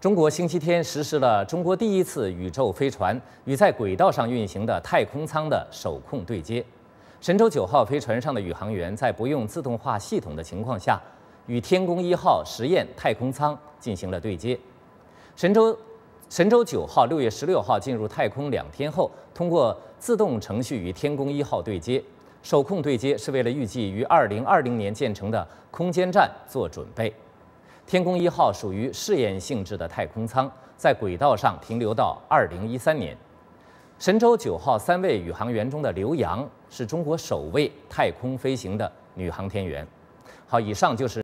中国星期天实施了中国第一次宇宙飞船与在轨道上运行的太空舱的手控对接。神舟九号飞船上的宇航员在不用自动化系统的情况下，与天宫一号实验太空舱进行了对接。神舟神舟九号六月十六号进入太空两天后，通过自动程序与天宫一号对接。手控对接是为了预计于二零二零年建成的空间站做准备。天宫一号属于试验性质的太空舱，在轨道上停留到二零一三年。神舟九号三位宇航员中的刘洋是中国首位太空飞行的女航天员。好，以上就是。